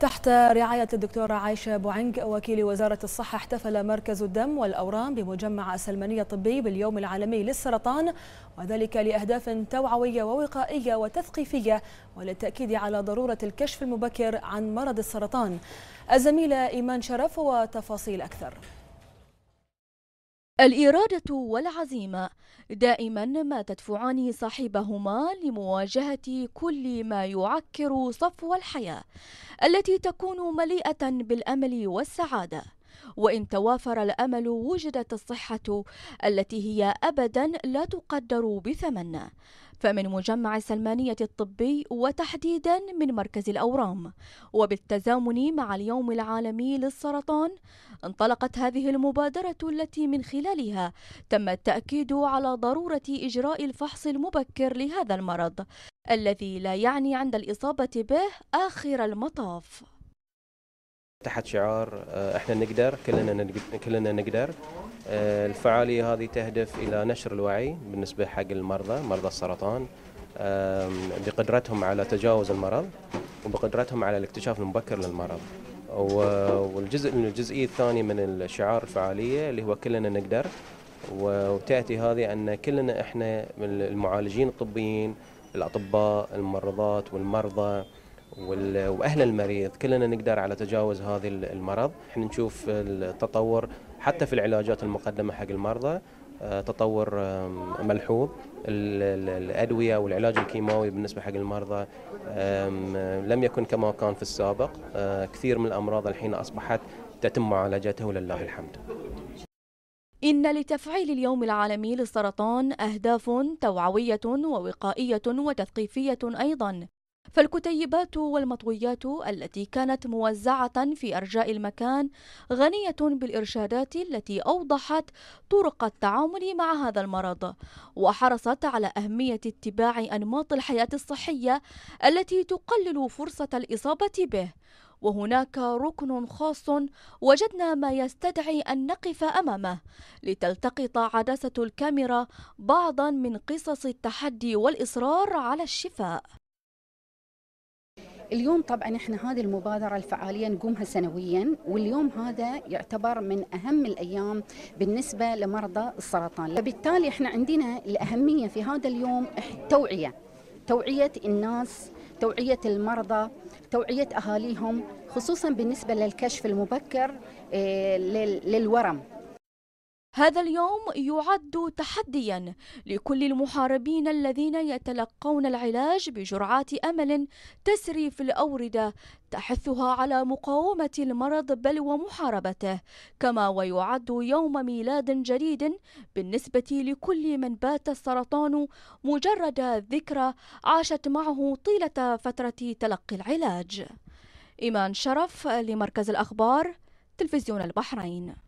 تحت رعاية الدكتورة عايشة بوعنق وكيل وزارة الصحة احتفل مركز الدم والأورام بمجمع سلمانية الطبي باليوم العالمي للسرطان وذلك لأهداف توعوية ووقائية وتثقيفية وللتأكيد على ضرورة الكشف المبكر عن مرض السرطان الزميلة إيمان شرف وتفاصيل أكثر الإرادة والعزيمة دائما ما تدفعان صاحبهما لمواجهة كل ما يعكر صفو الحياة التي تكون مليئة بالأمل والسعادة وإن توافر الأمل وجدت الصحة التي هي أبدا لا تقدر بثمن فمن مجمع السلمانية الطبي وتحديدا من مركز الأورام وبالتزامن مع اليوم العالمي للسرطان انطلقت هذه المبادرة التي من خلالها تم التأكيد على ضرورة إجراء الفحص المبكر لهذا المرض الذي لا يعني عند الإصابة به آخر المطاف تحت شعار آه، احنا نقدر كلنا كلنا نقدر آه، الفعاليه هذه تهدف الى نشر الوعي بالنسبه حق المرضى مرضى السرطان بقدرتهم على تجاوز المرض وبقدرتهم على الاكتشاف المبكر للمرض والجزء الجزئيه الثانيه من الشعار الفعاليه اللي هو كلنا نقدر وتاتي هذه ان كلنا احنا المعالجين الطبيين الاطباء الممرضات والمرضى واهل المريض كلنا نقدر على تجاوز هذا المرض احنا نشوف التطور حتى في العلاجات المقدمه حق المرضى آه، تطور ملحوظ الادويه والعلاج الكيماوي بالنسبه حق المرضى لم يكن كما كان في السابق آه، كثير من الامراض الحين اصبحت تتم معالجتها ولله الحمد إن لتفعيل اليوم العالمي للسرطان أهداف توعوية ووقائية وتثقيفية أيضا فالكتيبات والمطويات التي كانت موزعة في أرجاء المكان غنية بالإرشادات التي أوضحت طرق التعامل مع هذا المرض وحرصت على أهمية اتباع أنماط الحياة الصحية التي تقلل فرصة الإصابة به وهناك ركن خاص وجدنا ما يستدعي ان نقف امامه لتلتقط عدسه الكاميرا بعضا من قصص التحدي والاصرار على الشفاء اليوم طبعا احنا هذه المبادره الفعاليه نقومها سنويا واليوم هذا يعتبر من اهم الايام بالنسبه لمرضى السرطان، فبالتالي احنا عندنا الاهميه في هذا اليوم التوعيه توعيه الناس توعيه المرضى توعيه اهاليهم خصوصا بالنسبه للكشف المبكر آه، للورم هذا اليوم يعد تحديا لكل المحاربين الذين يتلقون العلاج بجرعات امل تسري في الاورده تحثها على مقاومه المرض بل ومحاربته كما ويعد يوم ميلاد جديد بالنسبه لكل من بات السرطان مجرد ذكرى عاشت معه طيله فتره تلقي العلاج ايمان شرف لمركز الاخبار تلفزيون البحرين